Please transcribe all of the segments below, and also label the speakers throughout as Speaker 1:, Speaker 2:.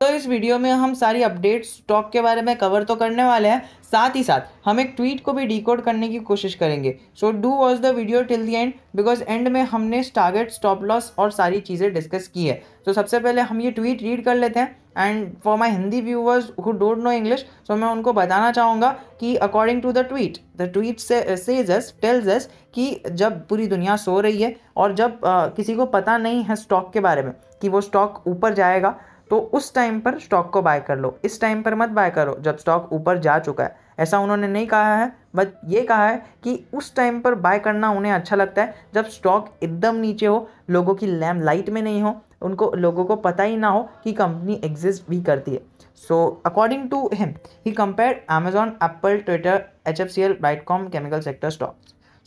Speaker 1: तो इस वीडियो में हम सारी अपडेट्स स्टॉक के बारे में कवर तो करने वाले हैं साथ ही साथ हम एक ट्वीट को भी डिकोड करने की कोशिश करेंगे so do watch the video till the end because end में हमने टारगेट स्टॉप लॉस और सारी चीज़ें डिस्कस की है तो so, सबसे पहले हम ये ट्वीट रीड कर लेते हैं and for my Hindi viewers who don't know English so मैं उनको बताना चाहूँगा कि according to the tweet the tweet से सेज अस टेल्स एस कि जब पूरी दुनिया सो रही है और जब uh, किसी को पता नहीं है स्टॉक के बारे में कि वो स्टॉक ऊपर जाएगा तो उस टाइम पर स्टॉक को बाय कर लो इस टाइम पर मत बाय करो जब स्टॉक ऊपर जा चुका है ऐसा उन्होंने नहीं कहा है बट ये कहा है कि उस टाइम पर बाय करना उन्हें अच्छा लगता है जब स्टॉक एकदम नीचे हो लोगों की लैम लाइट में नहीं हो उनको लोगों को पता ही ना हो कि कंपनी एग्जिस्ट भी करती है so according to he according Amazon Apple Twitter H F C L HFCL, com chemical sector stock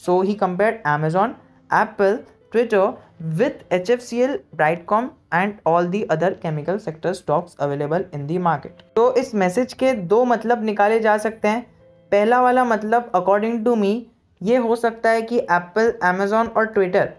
Speaker 1: so he compare Amazon Apple Twitter H C L Brightcom and all the other chemical sector stocks available in the market तो इस message के दो मतलब निकाले जा सकते हैं पहला वाला मतलब अकॉर्डिंग टू मी ये हो सकता है कि एप्पल एमेजोन और Twitter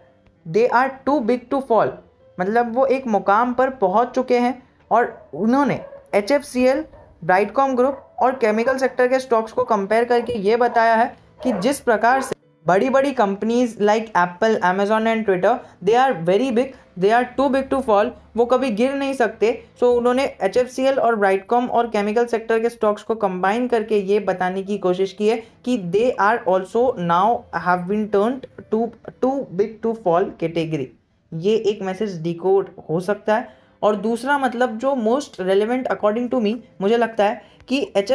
Speaker 1: they are too big to fall मतलब वो एक मुकाम पर पहुंच चुके हैं और उन्होंने H F C L Brightcom group और केमिकल सेक्टर के स्टॉक्स को कंपेयर करके ये बताया है कि जिस प्रकार से बड़ी बड़ी companies like Apple Amazon and Twitter they are very big they are too big to fall वो कभी गिर नहीं सकते सो so उन्होंने एच और ब्राइटकॉम और केमिकल सेक्टर के स्टॉक्स को कंबाइन करके ये बताने की कोशिश की है कि they are also now have been turn to too big to fall category ये एक मैसेज डिकोड हो सकता है और दूसरा मतलब जो most relevant according to me मुझे लगता है कि एच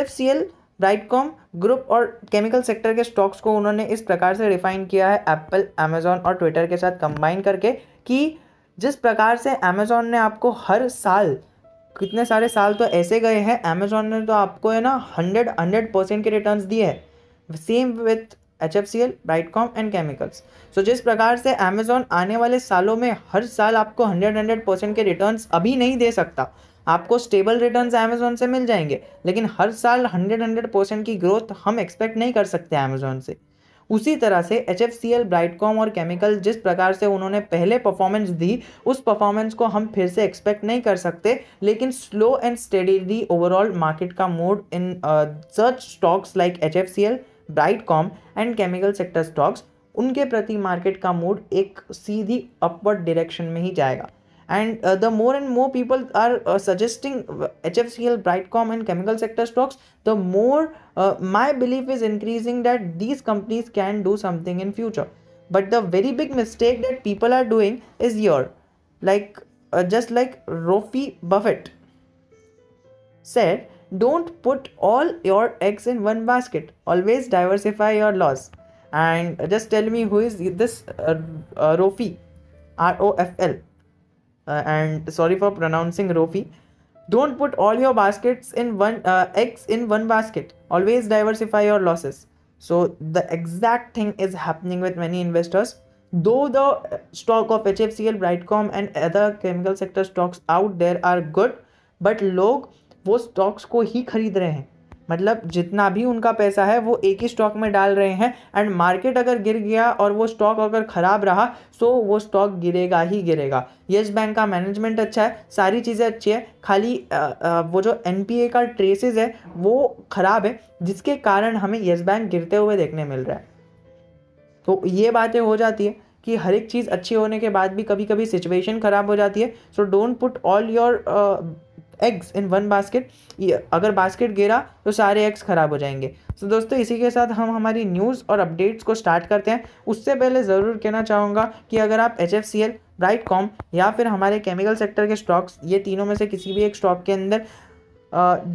Speaker 1: कॉम ग्रुप और केमिकल सेक्टर के स्टॉक्स को उन्होंने इस प्रकार से रिफाइन किया है एप्पल अमेजोन और ट्विटर के साथ कंबाइन करके कि जिस प्रकार से अमेजोन ने आपको हर साल कितने सारे साल तो ऐसे गए हैं अमेजोन ने तो आपको है ना हंड्रेड हंड्रेड परसेंट के रिटर्न दिए है same with H F C L Brightcom and chemicals so जिस प्रकार से अमेजोन आने वाले सालों में हर साल आपको हंड्रेड हंड्रेड परसेंट के रिटर्न अभी नहीं दे सकता आपको स्टेबल रिटर्न अमेजोन से मिल जाएंगे लेकिन हर साल हंड्रेड हंड्रेड परसेंट की ग्रोथ हम एक्सपेक्ट नहीं कर सकते अमेजोन से उसी तरह से H F C L Brightcom और केमिकल जिस प्रकार से उन्होंने पहले परफॉर्मेंस दी उस परफॉर्मेंस को हम फिर से एक्सपेक्ट नहीं कर सकते लेकिन slow and study the overall market का mood in search stocks like H F C L Brightcom and chemical sector stocks उनके प्रति मार्केट का मूड एक सीधी अपवर्ड डायरेक्शन में ही जाएगा and uh, the more and more people are uh, suggesting hfcl uh, brightcom and chemical sector stocks the more uh, my belief is increasing that these companies can do something in future but the very big mistake that people are doing is here like uh, just like rofi buffett said don't put all your eggs in one basket always diversify your loss and uh, just tell me who is this rofi r o f l uh, and sorry for pronouncing Rofi. Don't put all your baskets in one uh, eggs in one basket. Always diversify your losses. So the exact thing is happening with many investors. Though the stock of HFCL, Brightcom, and other chemical sector stocks out there are good, but log वो stocks को ही खरीद रहे हैं मतलब जितना भी उनका पैसा है वो एक ही स्टॉक में डाल रहे हैं एंड मार्केट अगर गिर गया और वो स्टॉक अगर ख़राब रहा सो वो स्टॉक गिरेगा ही गिरेगा येस बैंक का मैनेजमेंट अच्छा है सारी चीज़ें अच्छी है खाली आ, आ, वो जो एन का ट्रेसेस है वो ख़राब है जिसके कारण हमें येस बैंक गिरते हुए देखने मिल रहा है तो ये बातें हो जाती है कि हर एक चीज़ अच्छी होने के बाद भी कभी कभी सिचुएशन ख़राब हो जाती है so don't put all your eggs in one basket अगर बास्केट गिरा तो सारे एग्स ख़राब हो जाएंगे तो so, दोस्तों इसी के साथ हम हमारी न्यूज़ और अपडेट्स को स्टार्ट करते हैं उससे पहले ज़रूर कहना चाहूँगा कि अगर आप H F C L Brightcom या फिर हमारे केमिकल सेक्टर के स्टॉक्स ये तीनों में से किसी भी एक स्टॉक के अंदर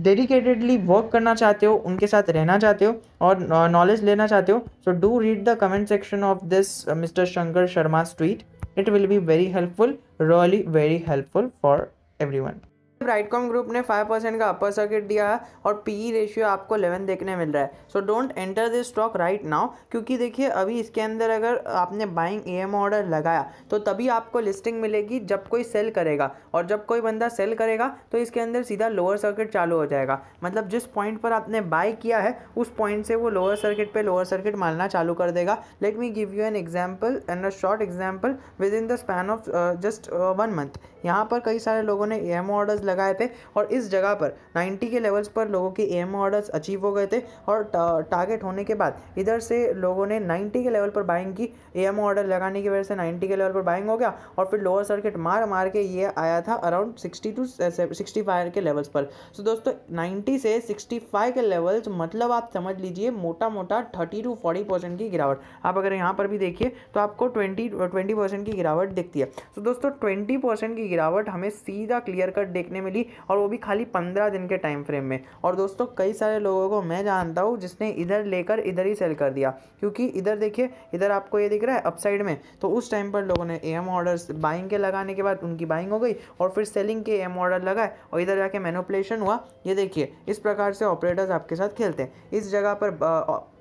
Speaker 1: डेडिकेटेडली वर्क करना चाहते हो उनके साथ रहना चाहते हो और नॉलेज लेना चाहते हो so do read the comment section of this mister Shankar Sharma tweet it will be very helpful really very helpful for everyone Brightcom group ने 5 परसेंट का अपर सर्किट दिया है और ई रेशियो e आपको 11 देखने मिल रहा है so don't enter this stock right now क्योंकि देखिए अभी इसके अंदर अगर आपने बाइंग एम ऑर्डर लगाया तो तभी आपको लिस्टिंग मिलेगी जब कोई सेल करेगा और जब कोई बंदा सेल करेगा तो इसके अंदर सीधा लोअर सर्किट चालू हो जाएगा मतलब जिस पॉइंट पर आपने बाई किया है उस पॉइंट से वो लोअर सर्किट पर लोअर सर्किट मारना चालू कर देगा let me give you an example and a short example within the span of just one month यहाँ पर कई सारे लोगों ने ए एम ऑर्डर्स लगाए थे और इस जगह पर 90 के लेवल्स पर लोगों के ए एम ऑर्डर्स अचीव हो गए थे और टारगेट होने के बाद इधर से लोगों ने 90 के लेवल पर बाइंग की ए एम ऑर्डर लगाने की वजह से 90 के लेवल पर बाइंग हो गया और फिर लोअर सर्किट मार मार के ये आया था around sixty two sixty five के लेवल्स पर सो दोस्तों नाइन्टी से सिक्सटी फाइव के लेवल्स मतलब आप समझ लीजिए मोटा मोटा थर्टी टू फोर्टी परसेंट की गिरावट आप अगर यहाँ पर भी देखिए तो आपको ट्वेंटी ट्वेंटी परसेंट की गिरावट दिखती है सो so, दोस्तों ट्वेंटी परसेंट की गिरावट हमें सीधा क्लियर कट देखने मिली और वो भी खाली पंद्रह दिन के टाइम फ्रेम में और दोस्तों कई सारे लोगों को मैं जानता हूँ जिसने इधर लेकर इधर ही सेल कर दिया क्योंकि इधर देखिए इधर आपको ये दिख रहा है अपसाइड में तो उस टाइम पर लोगों ने एम ऑर्डर्स बाइंग के लगाने के बाद उनकी बाइंग हो गई और फिर सेलिंग के एम ऑर्डर लगाए और इधर जाके मैनोपलेशन हुआ ये देखिए इस प्रकार से ऑपरेटर्स आपके साथ खेलते हैं इस जगह पर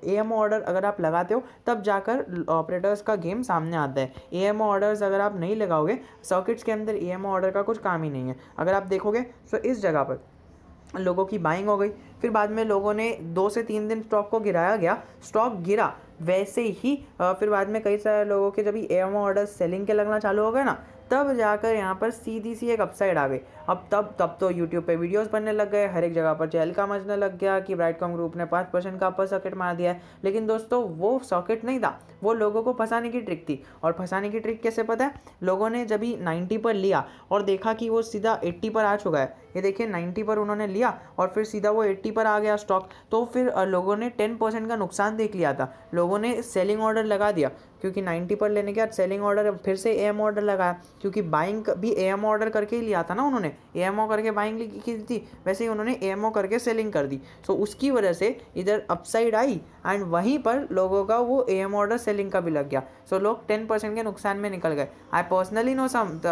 Speaker 1: ए एम ऑर्डर अगर आप लगाते हो तब जाकर ऑपरेटर्स का गेम सामने आता है ए एम ऑर्डर्स अगर आप नहीं लगाओगे सर्किट्स के अंदर ए एम ऑर्डर का कुछ काम ही नहीं है अगर आप देखोगे तो इस जगह पर लोगों की बाइंग हो गई फिर बाद में लोगों ने दो से तीन दिन स्टॉक को गिराया गया स्टॉक गिरा वैसे ही फिर बाद में कई सारे लोगों के जब ए एम ऑर्डर सेलिंग के लगना चालू हो गए ना तब जाकर यहाँ पर सीधी सी एक अपसाइड आ गई अब तब तब तो यूट्यूब पे वीडियोस बनने लग गए हर एक जगह पर चहल का मचने लग गया कि ब्राइटकॉम ग्रुप ने पाँच परसेंट का अपर सॉकेट मार दिया है लेकिन दोस्तों वो सॉकेट नहीं था वो लोगों को फंसाने की ट्रिक थी और फंसाने की ट्रिक कैसे पता है लोगों ने जब भी नाइन्टी पर लिया और देखा कि वो सीधा एट्टी पर आ चुका है ये देखिए नाइन्टी पर उन्होंने लिया और फिर सीधा वो एट्टी पर आ गया स्टॉक तो फिर लोगों ने टेन परसेंट का नुकसान देख लिया था लोगों ने सेलिंग ऑर्डर लगा दिया क्योंकि नाइन्टी पर लेने के बाद सेलिंग ऑर्डर फिर से एम ऑर्डर लगाया क्योंकि बाइंग भी एम ऑर्डर करके ही लिया था ना उन्होंने एम करके बाइंग की थी वैसे ही उन्होंने एम करके सेलिंग कर दी सो तो उसकी वजह से इधर अपसाइड आई एंड वहीं पर लोगों का वो एम ऑर्डर सेलिंग का भी लग गया सो लोग टेन परसेंट के नुकसान में निकल गए I personally know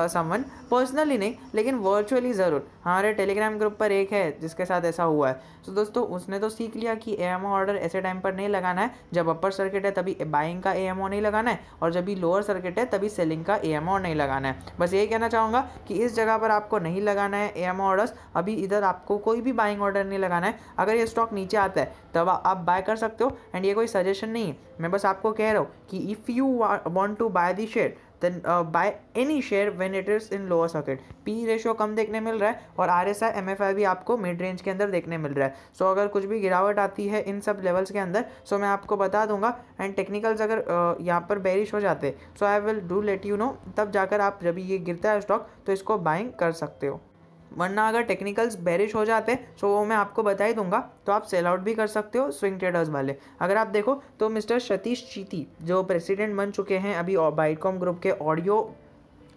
Speaker 1: someone personally नहीं लेकिन वर्चुअली ज़रूर हमारे टेलीग्राम ग्रुप पर एक है जिसके साथ ऐसा हुआ है सो so, दोस्तों उसने तो सीख लिया कि ए ऑर्डर ऐसे टाइम पर नहीं लगाना है जब अपर सर्किट है तभी बाइंग का ए नहीं लगाना है और जब भी लोअर सर्किट है तभी सेलिंग का ए नहीं लगाना है बस यही कहना चाहूँगा कि इस जगह पर आपको नहीं लगाना है ए ऑर्डर्स अभी इधर आपको कोई भी बाइंग ऑर्डर नहीं लगाना है अगर ये स्टॉक नीचे आता है तब आप बाय कर सकते हो एंड ये कोई सजेशन नहीं है मैं बस आपको कह रहा हूँ कि if you want to buy the share then buy any share when it is in lower socket P ratio कम देखने मिल रहा है और R S I M F I भी आपको मिड रेंज के अंदर देखने मिल रहा है सो so, अगर कुछ भी गिरावट आती है इन सब लेवल्स के अंदर सो so मैं आपको बता दूंगा एंड टेक्निकल्स अगर uh, यहाँ पर बैरिश हो जाते so I will do let you know तब जाकर आप जब ये गिरता है स्टॉक तो इसको बाइंग कर सकते हो वरना अगर टेक्निकल्स बेरिश हो जाते तो वो मैं आपको बता ही दूंगा तो आप सेल आउट भी कर सकते हो स्विंग ट्रेडर्स वाले अगर आप देखो तो मिस्टर सतीश चीती जो प्रेसिडेंट बन चुके हैं अभी बाइटकॉम ग्रुप के ऑडियो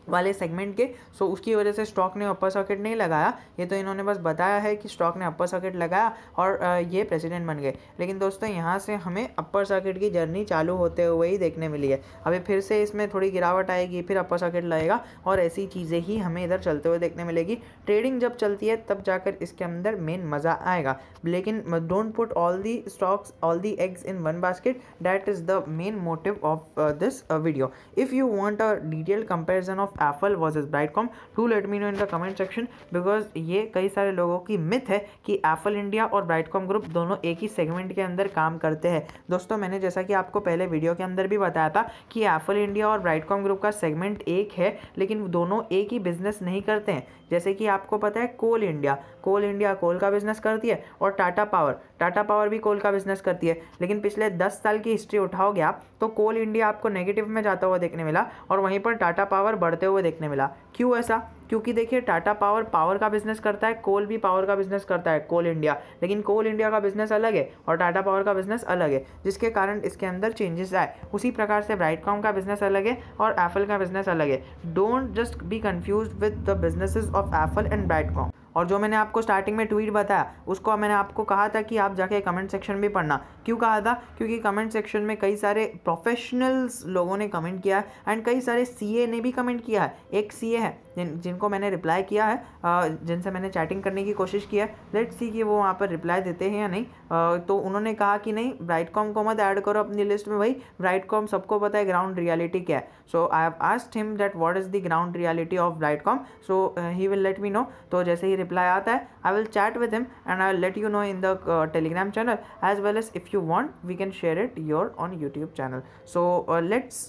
Speaker 1: वाले सेगमेंट के सो उसकी वजह से स्टॉक ने अपर सॉकेट नहीं लगाया ये तो इन्होंने बस बताया है कि स्टॉक ने अपर सॉकेट लगाया और ये प्रेसिडेंट बन गए लेकिन दोस्तों यहाँ से हमें अपर सॉकेट की जर्नी चालू होते हुए ही देखने मिली है अभी फिर से इसमें थोड़ी गिरावट आएगी फिर अपर सॉकेट लगेगा और ऐसी चीज़ें ही हमें इधर चलते हुए देखने मिलेगी ट्रेडिंग जब चलती है तब जाकर इसके अंदर मेन मज़ा आएगा लेकिन don't put all the stocks all the eggs in one basket that is the main motive of this video if you want a detail comparison of Apple versus Brightcom too let me know in the comment section because ये कई सारे लोगों की myth है कि Apple India और Brightcom group दोनों एक ही सेगमेंट के अंदर काम करते हैं दोस्तों मैंने जैसा कि आपको पहले वीडियो के अंदर भी बताया था कि एप्पल इंडिया और ब्राइटकॉम ग्रुप का सेगमेंट एक है लेकिन दोनों एक ही बिजनेस नहीं करते हैं जैसे कि आपको पता है कोल इंडिया कोल इंडिया कोल का बिजनेस करती है और टाटा पावर टाटा पावर भी कोल का बिजनेस करती है लेकिन पिछले दस साल की हिस्ट्री उठाओगे आप तो कोल इंडिया आपको नेगेटिव में जाता हुआ देखने मिला और वहीं पर टाटा पावर बढ़ते करते हुए देखने मिला क्यों ऐसा क्योंकि देखिए टाटा पावर पावर का बिजनेस करता है कोल भी पावर का बिजनेस करता है कोल इंडिया लेकिन कोल इंडिया का बिजनेस अलग है और टाटा पावर का बिजनेस अलग है जिसके कारण इसके अंदर चेंजेस आए उसी प्रकार से ब्राइटकॉम का बिजनेस अलग है और एफल का बिजनेस अलग है don't just be confuse with the businesses of Apple and Brightcom और जो मैंने आपको स्टार्टिंग में ट्वीट बताया उसको मैंने आपको कहा था कि आप जाके कमेंट सेक्शन में पढ़ना क्यों कहा था क्योंकि कमेंट सेक्शन में कई सारे प्रोफेशनल्स लोगों ने कमेंट किया है एंड कई सारे सी ने भी कमेंट किया है एक सी है जिन जिनको मैंने रिप्लाई किया है जिनसे मैंने चैटिंग करने की कोशिश की है लेट्स सी कि वो वहाँ पर रिप्लाई देते हैं या नहीं तो उन्होंने कहा कि नहीं ब्राइट कॉम को मत ऐड करो अपनी लिस्ट में भाई ब्राइट कॉम सबको पता है ग्राउंड रियलिटी क्या है so I have asked him that what is the ground reality of Brightcom so he will let me know तो जैसे ही रिप्लाई आता है I will chat with him and I let you know in the Telegram channel as well as if you want we can share it your on YouTube channel so let's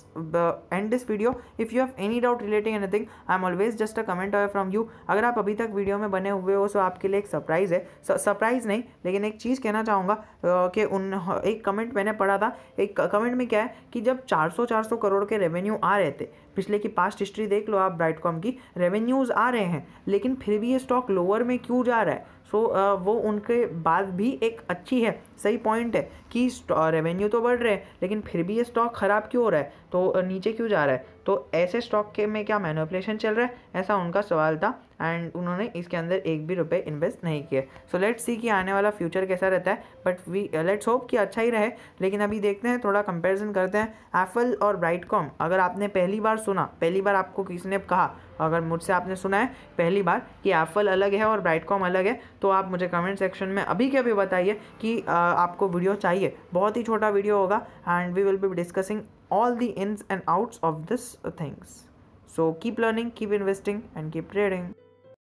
Speaker 1: end this video if you have any doubt relating anything I am always is just a comment away from you अगर आप अभी तक video में बने हुए हो सो आपके लिए एक सरप्राइज़ है सरप्राइज़ नहीं लेकिन एक चीज़ कहना चाहूँगा कि उन एक कमेंट मैंने पढ़ा था एक कमेंट में क्या है कि जब 400 400 करोड़ के रेवेन्यू आ रहे थे पिछले की पास्ट हिस्ट्री देख लो आप ब्राइटकॉम की रेवेन्यूज़ आ रहे हैं लेकिन फिर भी ये स्टॉक लोअर में क्यों जा रहा है सो so, वो उनके बाद भी एक अच्छी है सही पॉइंट है कि रेवेन्यू तो बढ़ रहे हैं लेकिन फिर भी ये स्टॉक ख़राब क्यों हो रहा है तो नीचे क्यों जा रहा है तो ऐसे स्टॉक के में क्या मैनुपलेशन चल रहा है ऐसा उनका सवाल था एंड उन्होंने इसके अंदर एक भी रुपए इन्वेस्ट नहीं किए सो लेट्स सी कि आने वाला फ्यूचर कैसा रहता है बट वी लेट्स होप कि अच्छा ही रहे लेकिन अभी देखते हैं थोड़ा कंपेरिजन करते हैं एप्पल और ब्राइटकॉम अगर आपने पहली बार सुना पहली बार आपको किसी ने कहा अगर मुझसे आपने सुना है पहली बार कि एप्पल अलग है और ब्राइटकॉम अलग है तो आप मुझे कमेंट सेक्शन में अभी के अभी बताइए कि आपको वीडियो चाहिए बहुत ही छोटा वीडियो होगा and we will be discussing all the ins and outs of this uh, things so keep learning keep investing and keep trading